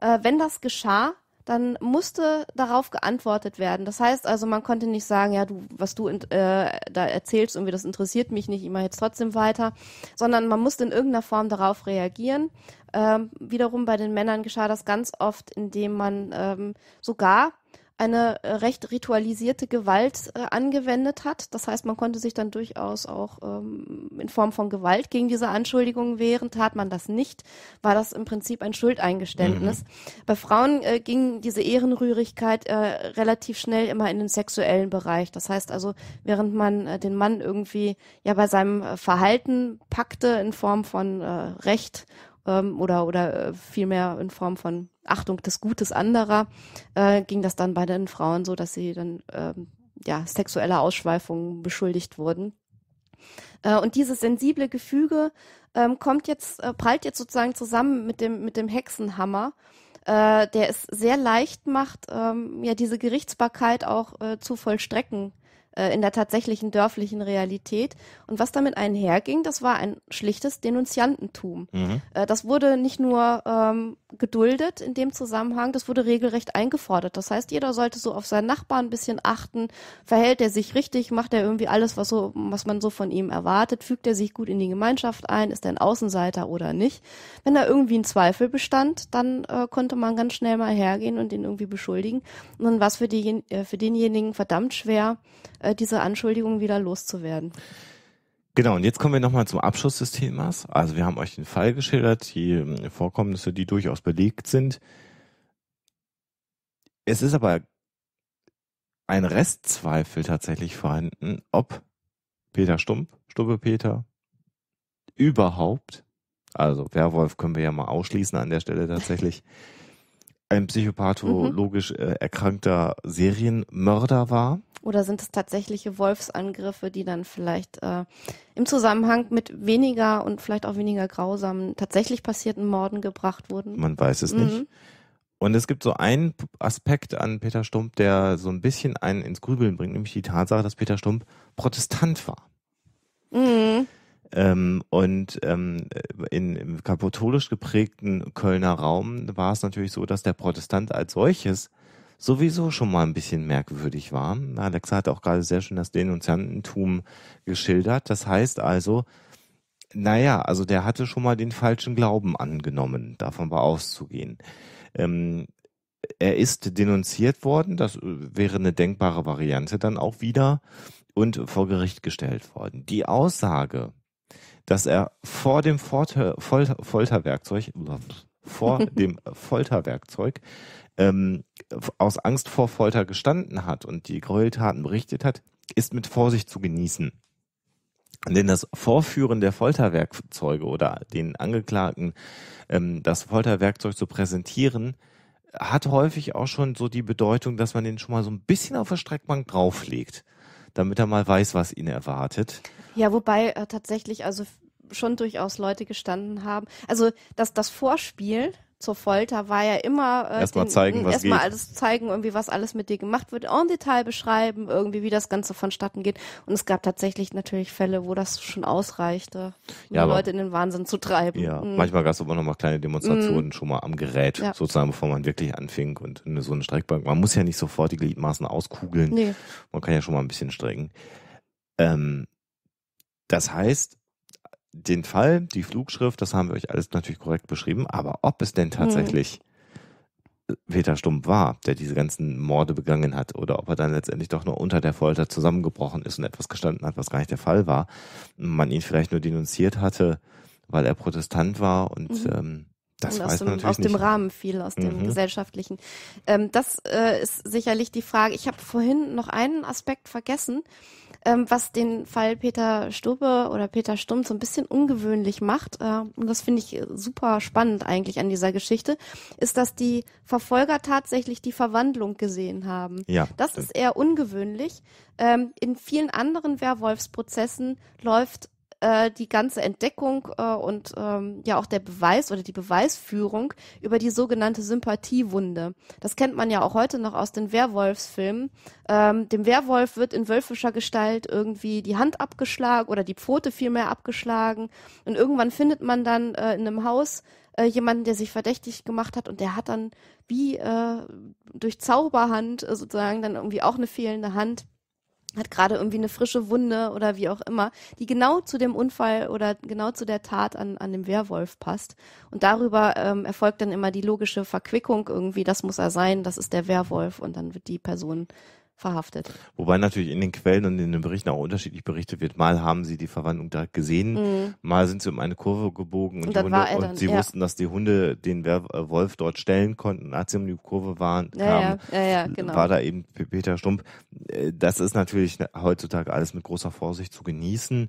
Äh, wenn das geschah, dann musste darauf geantwortet werden. Das heißt also, man konnte nicht sagen, ja, du, was du in, äh, da erzählst, irgendwie das interessiert mich nicht, ich mache jetzt trotzdem weiter, sondern man musste in irgendeiner Form darauf reagieren. Ähm, wiederum bei den Männern geschah das ganz oft, indem man ähm, sogar eine äh, recht ritualisierte Gewalt äh, angewendet hat. Das heißt, man konnte sich dann durchaus auch ähm, in Form von Gewalt gegen diese Anschuldigungen wehren. Tat man das nicht, war das im Prinzip ein Schuldeingeständnis. Mhm. Bei Frauen äh, ging diese Ehrenrührigkeit äh, relativ schnell immer in den sexuellen Bereich. Das heißt also, während man äh, den Mann irgendwie ja bei seinem Verhalten packte in Form von äh, Recht ähm, oder, oder äh, vielmehr in Form von Achtung des Gutes anderer, äh, ging das dann bei den Frauen so, dass sie dann ähm, ja, sexueller Ausschweifungen beschuldigt wurden. Äh, und dieses sensible Gefüge ähm, kommt jetzt, äh, prallt jetzt sozusagen zusammen mit dem, mit dem Hexenhammer äh, der es sehr leicht macht, ähm, ja diese Gerichtsbarkeit auch äh, zu vollstrecken äh, in der tatsächlichen dörflichen Realität. Und was damit einherging, das war ein schlichtes Denunziantentum. Mhm. Äh, das wurde nicht nur ähm, geduldet in dem Zusammenhang, das wurde regelrecht eingefordert. Das heißt, jeder sollte so auf seinen Nachbarn ein bisschen achten, verhält er sich richtig, macht er irgendwie alles, was, so, was man so von ihm erwartet, fügt er sich gut in die Gemeinschaft ein, ist er ein Außenseiter oder nicht. Wenn da irgendwie ein Zweifel bestand, dann äh, konnte man ganz schnell mal hergehen und ihn irgendwie beschuldigen. Und dann war es für, die, äh, für denjenigen verdammt schwer, äh, äh, diese Anschuldigung wieder loszuwerden. Genau, und jetzt kommen wir nochmal zum Abschluss des Themas. Also wir haben euch den Fall geschildert, die ähm, Vorkommnisse, die durchaus belegt sind. Es ist aber ein Restzweifel tatsächlich vorhanden, ob Peter Stump, Stubbe Peter, überhaupt, also Werwolf können wir ja mal ausschließen an der Stelle tatsächlich, ein psychopathologisch mhm. äh, erkrankter Serienmörder war oder sind es tatsächliche Wolfsangriffe, die dann vielleicht äh, im Zusammenhang mit weniger und vielleicht auch weniger grausamen, tatsächlich passierten Morden gebracht wurden? Man weiß es mhm. nicht. Und es gibt so einen Aspekt an Peter Stump, der so ein bisschen einen ins Grübeln bringt, nämlich die Tatsache, dass Peter Stump Protestant war. Mhm. Ähm, und ähm, in, im katholisch geprägten Kölner Raum war es natürlich so, dass der Protestant als solches sowieso schon mal ein bisschen merkwürdig war. Alexa hat auch gerade sehr schön das Denunziantentum geschildert. Das heißt also, naja, also der hatte schon mal den falschen Glauben angenommen, davon war auszugehen. Ähm, er ist denunziert worden, das äh, wäre eine denkbare Variante dann auch wieder, und vor Gericht gestellt worden. Die Aussage, dass er vor dem Folter Folterwerkzeug, vor dem Folterwerkzeug ähm, aus Angst vor Folter gestanden hat und die Gräueltaten berichtet hat, ist mit Vorsicht zu genießen. Denn das Vorführen der Folterwerkzeuge oder den Angeklagten ähm, das Folterwerkzeug zu präsentieren, hat häufig auch schon so die Bedeutung, dass man den schon mal so ein bisschen auf der Streckbank drauflegt, damit er mal weiß, was ihn erwartet. Ja, wobei äh, tatsächlich also schon durchaus Leute gestanden haben. Also dass das Vorspiel zur Folter war ja immer äh, erstmal zeigen, was erstmal alles zeigen, irgendwie was alles mit dir gemacht wird, en Detail beschreiben, irgendwie wie das Ganze vonstatten geht. Und es gab tatsächlich natürlich Fälle, wo das schon ausreichte, um ja, aber, Leute in den Wahnsinn zu treiben. Ja, mhm. manchmal gab es aber noch mal kleine Demonstrationen mhm. schon mal am Gerät, ja. sozusagen, bevor man wirklich anfing und in so eine Streckbank. Man muss ja nicht sofort die Gliedmaßen auskugeln. Nee. Man kann ja schon mal ein bisschen strecken. Ähm, das heißt, den Fall, die Flugschrift, das haben wir euch alles natürlich korrekt beschrieben, aber ob es denn mhm. tatsächlich hm. Peter Stumpf war, der diese ganzen Morde begangen hat, oder ob er dann letztendlich doch nur unter der Folter zusammengebrochen ist und etwas gestanden hat, was gar nicht der Fall war, man ihn vielleicht nur denunziert hatte, weil er Protestant war und mhm. ähm, das und aus dem, aus dem Rahmen viel, aus dem mhm. gesellschaftlichen. Ähm, das äh, ist sicherlich die Frage. Ich habe vorhin noch einen Aspekt vergessen, ähm, was den Fall Peter Stube oder Peter Stumm so ein bisschen ungewöhnlich macht. Äh, und das finde ich äh, super spannend eigentlich an dieser Geschichte, ist, dass die Verfolger tatsächlich die Verwandlung gesehen haben. Ja, das stimmt. ist eher ungewöhnlich. Ähm, in vielen anderen Werwolfsprozessen läuft äh, die ganze Entdeckung äh, und ähm, ja auch der Beweis oder die Beweisführung über die sogenannte Sympathiewunde. Das kennt man ja auch heute noch aus den Werwolfsfilmen. Ähm, dem Werwolf wird in wölfischer Gestalt irgendwie die Hand abgeschlagen oder die Pfote vielmehr abgeschlagen und irgendwann findet man dann äh, in einem Haus äh, jemanden, der sich verdächtig gemacht hat und der hat dann wie äh, durch Zauberhand äh, sozusagen dann irgendwie auch eine fehlende Hand hat gerade irgendwie eine frische Wunde oder wie auch immer, die genau zu dem Unfall oder genau zu der Tat an, an dem Werwolf passt. Und darüber ähm, erfolgt dann immer die logische Verquickung irgendwie, das muss er sein, das ist der Werwolf und dann wird die Person verhaftet. Wobei natürlich in den Quellen und in den Berichten auch unterschiedlich berichtet wird. Mal haben sie die Verwandlung direkt gesehen, mhm. mal sind sie um eine Kurve gebogen und, und, Hunde, dann, und sie ja. wussten, dass die Hunde den äh, Wolf dort stellen konnten. Als sie um die Kurve waren, kamen, ja, ja, genau. war da eben Peter Stump. Äh, das ist natürlich heutzutage alles mit großer Vorsicht zu genießen.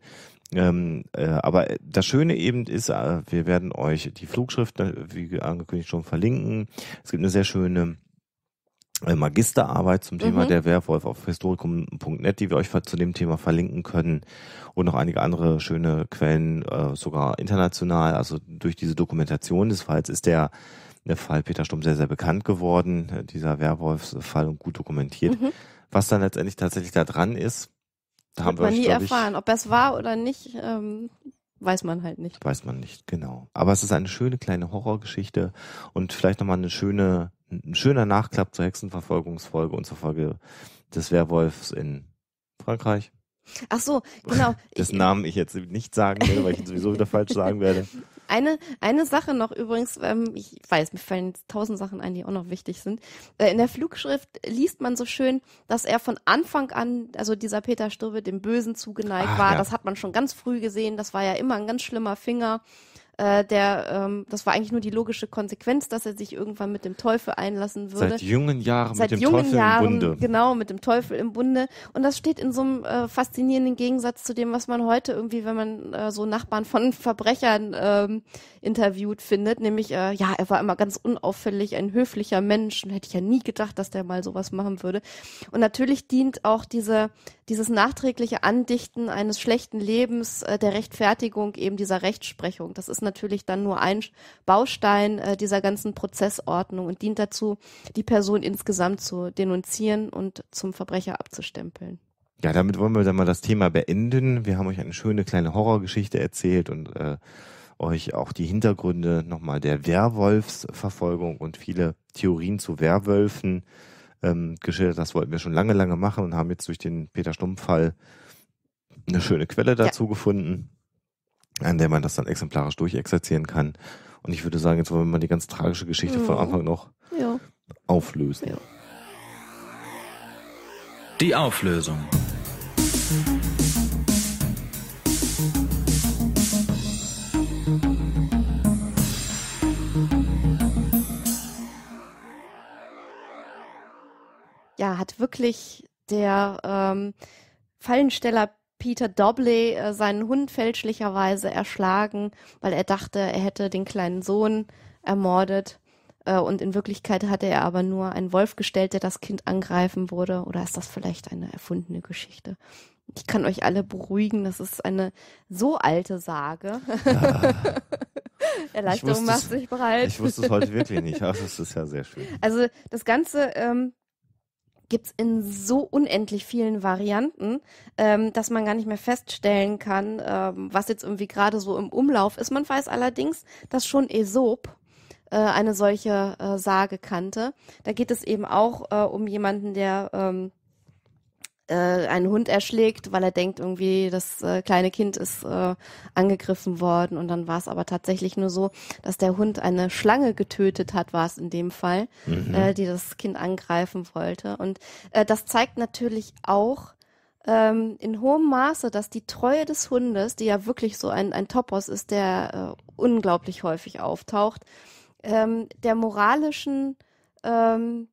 Ähm, äh, aber das Schöne eben ist, äh, wir werden euch die Flugschrift, wie angekündigt, schon verlinken. Es gibt eine sehr schöne äh, Magisterarbeit zum Thema mhm. der Werwolf auf historikum.net, die wir euch zu dem Thema verlinken können und noch einige andere schöne Quellen, äh, sogar international. Also durch diese Dokumentation des Falls ist der, der Fall Peter Stumm sehr, sehr bekannt geworden, äh, dieser Werwolfsfall und gut dokumentiert. Mhm. Was dann letztendlich tatsächlich da dran ist, da Hat haben wir man euch, nie erfahren, ich, ob es war oder nicht. Ähm Weiß man halt nicht. Weiß man nicht, genau. Aber es ist eine schöne kleine Horrorgeschichte und vielleicht nochmal eine schöne, ein schöner Nachklapp zur Hexenverfolgungsfolge und zur Folge des Werwolfs in Frankreich. Ach so, genau. Dessen Namen ich jetzt nicht sagen werde, weil ich ihn sowieso wieder falsch sagen werde. Eine, eine Sache noch übrigens, ähm, ich weiß, mir fallen tausend Sachen ein, die auch noch wichtig sind. Äh, in der Flugschrift liest man so schön, dass er von Anfang an, also dieser Peter Sturbe, dem Bösen zugeneigt ah, war. Ja. Das hat man schon ganz früh gesehen. Das war ja immer ein ganz schlimmer Finger äh, der, ähm, das war eigentlich nur die logische Konsequenz, dass er sich irgendwann mit dem Teufel einlassen würde. Seit jungen Jahren Seit mit dem Teufel Jahren, im Bunde. Genau, mit dem Teufel im Bunde. Und das steht in so einem äh, faszinierenden Gegensatz zu dem, was man heute irgendwie, wenn man äh, so Nachbarn von Verbrechern ähm, interviewt, findet. Nämlich, äh, ja, er war immer ganz unauffällig, ein höflicher Mensch. Und hätte ich ja nie gedacht, dass der mal sowas machen würde. Und natürlich dient auch diese, dieses nachträgliche Andichten eines schlechten Lebens äh, der Rechtfertigung eben dieser Rechtsprechung. Das ist eine natürlich dann nur ein Baustein äh, dieser ganzen Prozessordnung und dient dazu, die Person insgesamt zu denunzieren und zum Verbrecher abzustempeln. Ja, damit wollen wir dann mal das Thema beenden. Wir haben euch eine schöne kleine Horrorgeschichte erzählt und äh, euch auch die Hintergründe nochmal der Werwolfsverfolgung und viele Theorien zu Werwölfen ähm, geschildert. Das wollten wir schon lange, lange machen und haben jetzt durch den Peter Stumpf-Fall eine schöne Quelle dazu ja. gefunden an der man das dann exemplarisch durchexerzieren kann. Und ich würde sagen, jetzt wollen wir mal die ganz tragische Geschichte ja. von Anfang noch ja. auflösen. Ja. Die Auflösung. Ja, hat wirklich der ähm, Fallensteller Peter Dobley äh, seinen Hund fälschlicherweise erschlagen, weil er dachte, er hätte den kleinen Sohn ermordet. Äh, und in Wirklichkeit hatte er aber nur einen Wolf gestellt, der das Kind angreifen würde. Oder ist das vielleicht eine erfundene Geschichte? Ich kann euch alle beruhigen, das ist eine so alte Sage. Ja. Erleichterung macht sich bereit. Ich wusste es heute wirklich nicht. Ach, das ist ja sehr schön. Also das Ganze ähm, gibt's in so unendlich vielen Varianten, ähm, dass man gar nicht mehr feststellen kann, ähm, was jetzt irgendwie gerade so im Umlauf ist. Man weiß allerdings, dass schon Aesop äh, eine solche äh, Sage kannte. Da geht es eben auch äh, um jemanden, der ähm, äh, einen Hund erschlägt, weil er denkt, irgendwie das äh, kleine Kind ist äh, angegriffen worden. Und dann war es aber tatsächlich nur so, dass der Hund eine Schlange getötet hat, war es in dem Fall, mhm. äh, die das Kind angreifen wollte. Und äh, das zeigt natürlich auch, ähm, in hohem Maße, dass die Treue des Hundes, die ja wirklich so ein, ein Topos ist, der äh, unglaublich häufig auftaucht, ähm, der moralischen ähm,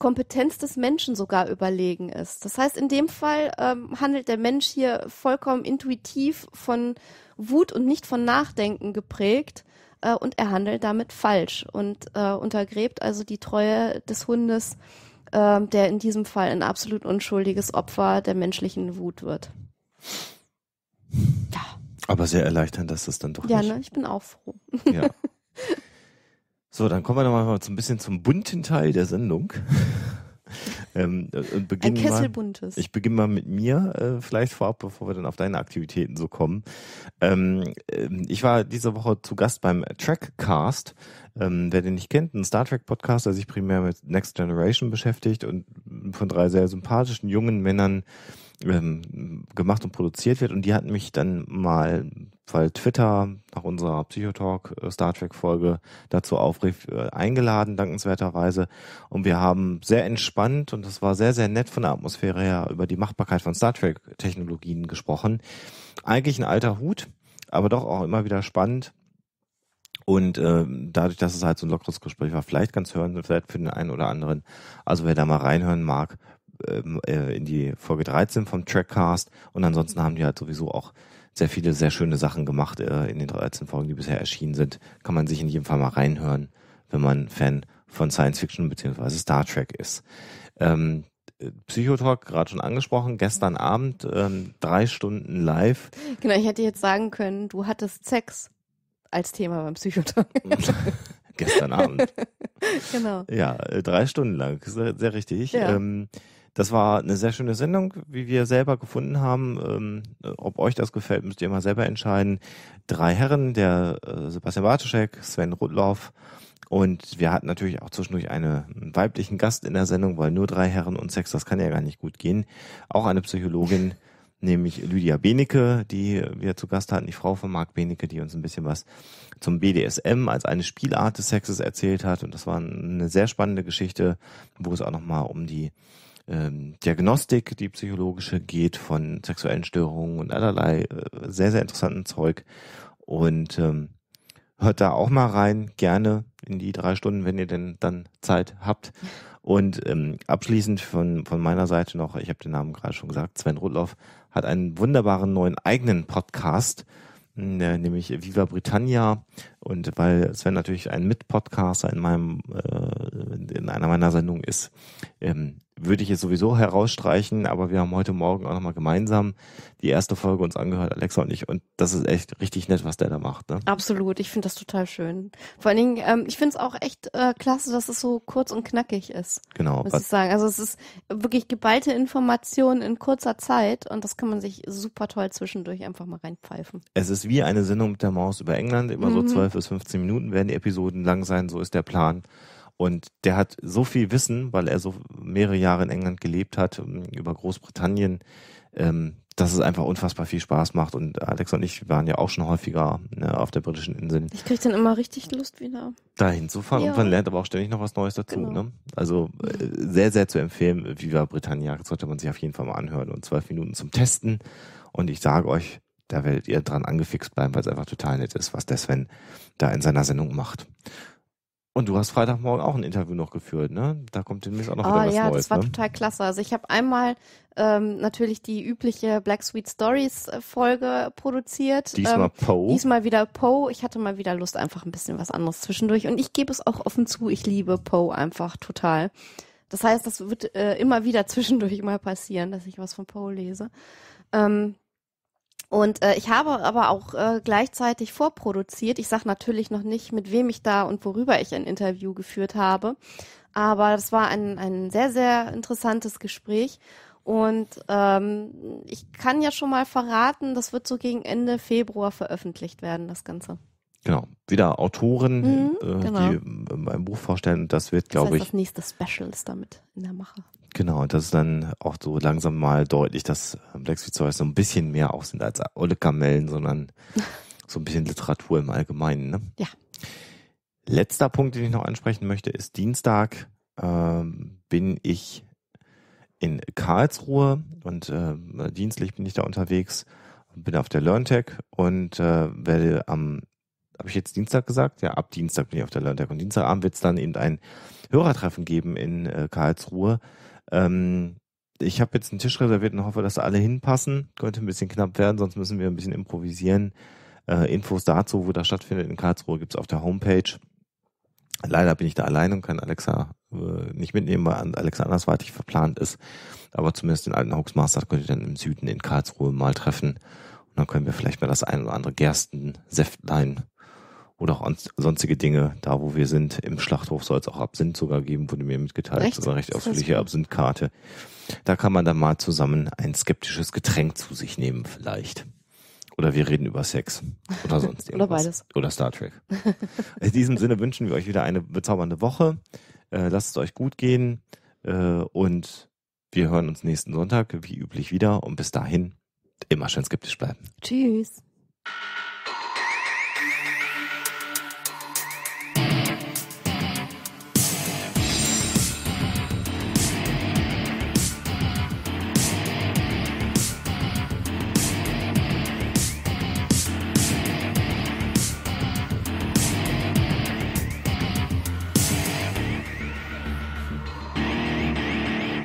Kompetenz des Menschen sogar überlegen ist. Das heißt, in dem Fall ähm, handelt der Mensch hier vollkommen intuitiv von Wut und nicht von Nachdenken geprägt äh, und er handelt damit falsch und äh, untergräbt also die Treue des Hundes, äh, der in diesem Fall ein absolut unschuldiges Opfer der menschlichen Wut wird. Ja. Aber sehr erleichternd, dass das dann doch. Ja, nicht. ne? Ich bin auch froh. Ja. So, dann kommen wir nochmal so ein bisschen zum bunten Teil der Sendung. ähm, und beginnen ein Kesselbuntes. Ich beginne mal mit mir, äh, vielleicht vorab, bevor wir dann auf deine Aktivitäten so kommen. Ähm, ähm, ich war diese Woche zu Gast beim Trackcast. Ähm, wer den nicht kennt, ein Star Trek Podcast, der sich primär mit Next Generation beschäftigt und von drei sehr sympathischen jungen Männern ähm, gemacht und produziert wird. Und die hat mich dann mal, weil Twitter nach unserer Psychotalk äh, Star Trek Folge dazu aufrief, äh, eingeladen, dankenswerterweise. Und wir haben sehr entspannt und das war sehr, sehr nett von der Atmosphäre her über die Machbarkeit von Star Trek Technologien gesprochen. Eigentlich ein alter Hut, aber doch auch immer wieder spannend. Und äh, dadurch, dass es halt so ein lockeres Gespräch war, vielleicht ganz hören, vielleicht für den einen oder anderen. Also wer da mal reinhören mag, ähm, äh, in die Folge 13 vom Trackcast. Und ansonsten haben die halt sowieso auch sehr viele sehr schöne Sachen gemacht äh, in den 13 Folgen, die bisher erschienen sind. Kann man sich in jedem Fall mal reinhören, wenn man Fan von Science Fiction beziehungsweise Star Trek ist. Ähm, äh, Psychotalk, gerade schon angesprochen, gestern Abend, ähm, drei Stunden live. Genau, ich hätte jetzt sagen können, du hattest Sex als Thema beim Psychotalk. gestern Abend. genau. Ja, äh, drei Stunden lang, sehr, sehr richtig. Ja. Ähm, das war eine sehr schöne Sendung, wie wir selber gefunden haben. Ähm, ob euch das gefällt, müsst ihr mal selber entscheiden. Drei Herren, der äh, Sebastian Bartoschek, Sven Rudloff und wir hatten natürlich auch zwischendurch einen weiblichen Gast in der Sendung, weil nur drei Herren und Sex, das kann ja gar nicht gut gehen. Auch eine Psychologin, nämlich Lydia Benecke, die wir zu Gast hatten, die Frau von Marc Benecke, die uns ein bisschen was zum BDSM als eine Spielart des Sexes erzählt hat. Und das war eine sehr spannende Geschichte, wo es auch nochmal um die ähm, Diagnostik, die psychologische, geht von sexuellen Störungen und allerlei äh, sehr, sehr interessanten Zeug. Und ähm, hört da auch mal rein, gerne in die drei Stunden, wenn ihr denn dann Zeit habt. Und ähm, abschließend von, von meiner Seite noch, ich habe den Namen gerade schon gesagt, Sven Rudloff hat einen wunderbaren neuen eigenen Podcast, äh, nämlich Viva Britannia, und weil Sven natürlich ein Mitpodcaster in meinem, äh, in einer meiner Sendungen ist, ähm, würde ich es sowieso herausstreichen, aber wir haben heute Morgen auch nochmal gemeinsam die erste Folge uns angehört, Alexa und ich. Und das ist echt richtig nett, was der da macht. Ne? Absolut, ich finde das total schön. Vor allen Dingen, ähm, ich finde es auch echt äh, klasse, dass es so kurz und knackig ist. Genau. Muss ich sagen. Also es ist wirklich geballte Informationen in kurzer Zeit und das kann man sich super toll zwischendurch einfach mal reinpfeifen. Es ist wie eine Sendung mit der Maus über England, immer mhm. so zwei 12 bis 15 Minuten werden die Episoden lang sein, so ist der Plan. Und der hat so viel Wissen, weil er so mehrere Jahre in England gelebt hat, ähm, über Großbritannien, ähm, dass es einfach unfassbar viel Spaß macht. Und Alex und ich waren ja auch schon häufiger ne, auf der britischen Insel. Ich kriege dann immer richtig Lust wieder. Dahin zu fahren. Ja. Und man lernt aber auch ständig noch was Neues dazu. Genau. Ne? Also äh, sehr, sehr zu empfehlen. Viva Britannia sollte man sich auf jeden Fall mal anhören. Und zwölf Minuten zum Testen. Und ich sage euch, da werdet ihr dran angefixt bleiben, weil es einfach total nett ist, was der Sven da in seiner Sendung macht. Und du hast Freitagmorgen auch ein Interview noch geführt, ne? Da kommt demnächst auch noch oh, wieder ah, was ja, Neues. Ja, das war ne? total klasse. Also ich habe einmal ähm, natürlich die übliche Black Sweet Stories äh, Folge produziert. Diesmal ähm, Poe. Diesmal wieder Poe. Ich hatte mal wieder Lust, einfach ein bisschen was anderes zwischendurch. Und ich gebe es auch offen zu, ich liebe Poe einfach total. Das heißt, das wird äh, immer wieder zwischendurch mal passieren, dass ich was von Poe lese. Ähm, und äh, ich habe aber auch äh, gleichzeitig vorproduziert. Ich sage natürlich noch nicht, mit wem ich da und worüber ich ein Interview geführt habe. Aber das war ein, ein sehr, sehr interessantes Gespräch. Und ähm, ich kann ja schon mal verraten, das wird so gegen Ende Februar veröffentlicht werden, das Ganze. Genau. Wieder Autoren, mhm, äh, genau. die mein Buch vorstellen. Das wird, glaube ich. Das nächste Special ist damit in der Mache. Genau, und das ist dann auch so langsam mal deutlich, dass äh, Black Sweet Stories so ein bisschen mehr auch sind als alle Kamellen, sondern so ein bisschen Literatur im Allgemeinen. Ne? Ja. Letzter Punkt, den ich noch ansprechen möchte, ist Dienstag ähm, bin ich in Karlsruhe und äh, dienstlich bin ich da unterwegs, bin auf der LearnTech und äh, werde am, habe ich jetzt Dienstag gesagt? Ja, ab Dienstag bin ich auf der LearnTech und Dienstagabend wird es dann eben ein Hörertreffen geben in äh, Karlsruhe ähm, ich habe jetzt einen Tisch reserviert und hoffe, dass alle hinpassen. Könnte ein bisschen knapp werden, sonst müssen wir ein bisschen improvisieren. Äh, Infos dazu, wo das stattfindet in Karlsruhe, gibt's auf der Homepage. Leider bin ich da allein und kann Alexa äh, nicht mitnehmen, weil Alexa andersweitig verplant ist. Aber zumindest den alten Hoaxmaster könnt ihr dann im Süden in Karlsruhe mal treffen. Und dann können wir vielleicht mal das ein oder andere Gerstensäftlein oder auch sonstige Dinge, da wo wir sind. Im Schlachthof soll es auch Absinth sogar geben, wurde mir mitgeteilt. Echt? Also eine recht ausführliche Absinthe-Karte. Da kann man dann mal zusammen ein skeptisches Getränk zu sich nehmen vielleicht. Oder wir reden über Sex. Oder sonst irgendwas. Oder beides. Oder Star Trek. In diesem Sinne wünschen wir euch wieder eine bezaubernde Woche. Äh, lasst es euch gut gehen. Äh, und wir hören uns nächsten Sonntag wie üblich wieder. Und bis dahin immer schön skeptisch bleiben. Tschüss.